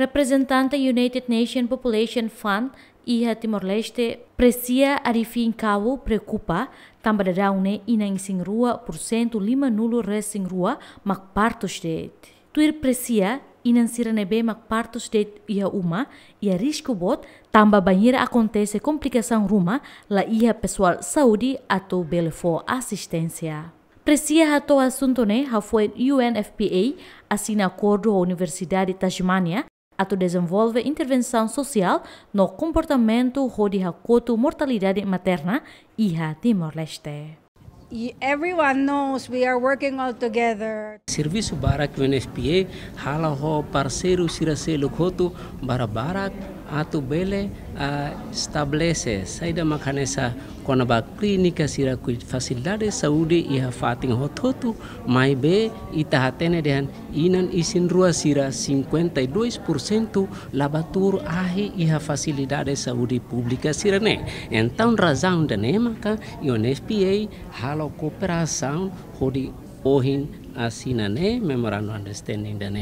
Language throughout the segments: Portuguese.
representante United Nations Population Fund iha Timor-Leste Precia arifin Cabo preocupa tambaradaune ina insingrua por cento lima nulo resinrua, mak partos de. Tuir Precia, inan siranebe mak partos det iha uma ia risco bot tamba banheira acontece complicação ruma la iha pessoal saúde ato belefo assistência. Precia ato assunto ne né? ha foi UNFPA assina acordo a Universidade de Tasmania atau desenvolve intervenção social no comportamento rodi hakutu mortalidade materna e IHA Timor-Leste. everyone knows we are working all together. Serviço Barak UNFPA, hala o parceiro sirase lukhotu bara Barak atu bele a stablese saida makanesa kona ba klinika sira ku facilidade Saudi saúde e fatin hototu mai be itahatene dehan inan isin rua sira 52% labatur ahi Iha a Saudi de saúde pública sira ne entaun razão de ne maka ionespa halo kooperasaun hodi ohin asinane memorando understanding dan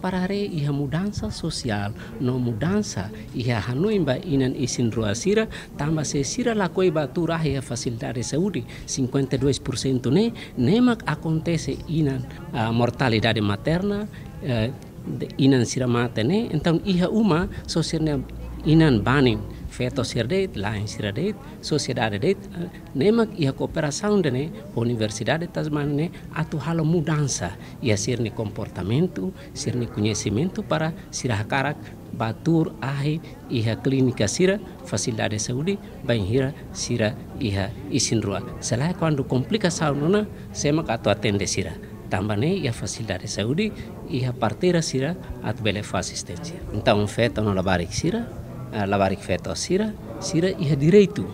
para parare iha mudansa sosial no mudansa iha hanoi ba inan isin ruasira tamba se sira la koi batura iha facilitare Saudi, 52% ne nemak akontese inan uh, mortalidade materna uh, inan sira ne então iha uma sosirne inan banin deit, sir deit, Insiradeit, deit, eh, nemak ia kooperasaun dene, Universidade de ne, atu halo mudansa ia komportamentu sir ni kunyesimentu para sirah karak batur ahi iha klinika sira fasilitas Saudi bain hira sira iha isin rua selai komplika complicação nona semak atu atende sira tambane iha fasilitas Saudi iha parteira sira bele belefa assistência então feta no labarik sira Ah, lavarik feto sira sira iha itu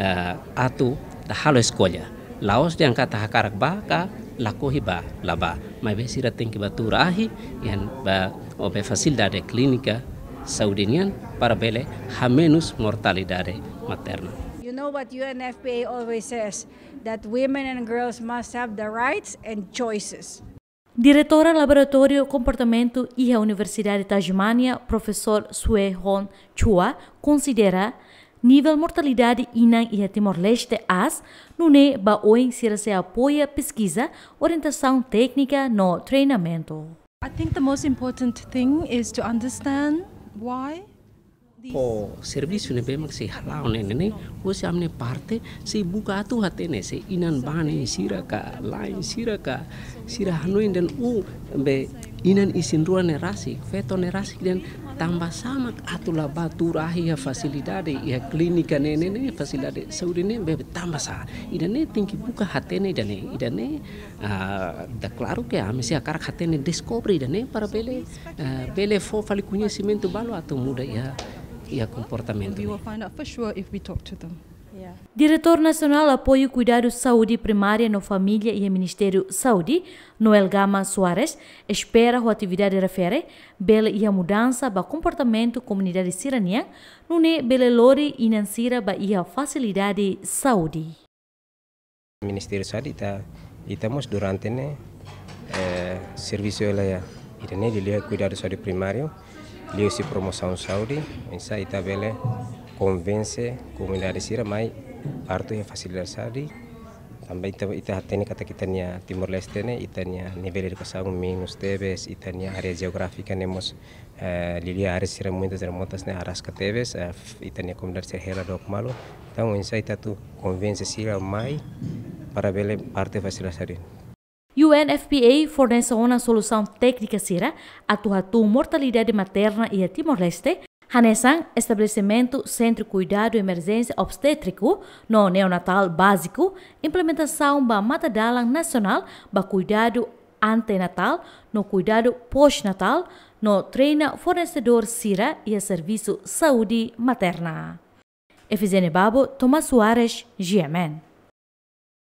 ah, atu ta halo escolha laos yang angkata hakarak ba ka lako hiba laba mai be sira tengki batu rahi ahi ian ba obe dade klinika saudinian para bele hamenus mortali maternal. materna You know what UNFPA always says that women and girls must have the rights and choices Diretora Laboratório Comportamento e a Universidade Tasmânia, professor Sue Hon Chua, considera nível mortalidade inang e Timor-Leste as nune baoi se se apoia pesquisa, orientação técnica no treinamento. I think the most important thing is to understand why po servizio ne bemak se halau ne nene wo si amne parte si buka tuh hati ne si inan bane sira lain siraka sirah sira dan u be inan isin ruane rasik veto ne rasik dan tambah sama atula batu rahi ya fasilidade ya klinika ne ne ne fasilidade saudi ne be tambah sa ida ne tinggi buka hati ne ida ne ida ne uh, da ke ame si akar hati ne discovery ida ne para bele uh, bele fo falikunya tu balu atau muda ya e a comportamento. Diretor Nacional Apoio Cuidado Saúde Primária na Família e Ministério Saúde, Noel Gama Soares, espera a atividade refere bela e a mudança para comportamento comunidade cirania, no ne bela lori e nansira ba ia facilidade saúde. Ministério Saúde está, estamos durante né, eh, serviço lá Irene, ele é cuidado de saúde primário, ele é promoção de saúde, em Saita Bele convence a comunidade Sira, mas parto e facilidade saúde, também a técnica né? kata a Timor Leste ne ita nível de educação menos teves ita nia área geográfica nemos né? eh, a área áreas sira muitas remotas na né? Arasca teves uh, eh, ita nia comunidade sira hela dok malo então aí ita tudo convence sira mais para bele parte facilitar UNFPA fornece uma solução técnica cira a tu mortalidade materna e a Timor-Leste, Hanesan estabelecimento Centro Cuidado Emergência Obstétrico no Neonatal Básico, implementação da Matadalang Nacional para Cuidado Antenatal, no Cuidado Pós-Natal, no Treina Fornecedor Sira e a Serviço Saúde Materna. Efizene Babo, Tomás Soares, GMN.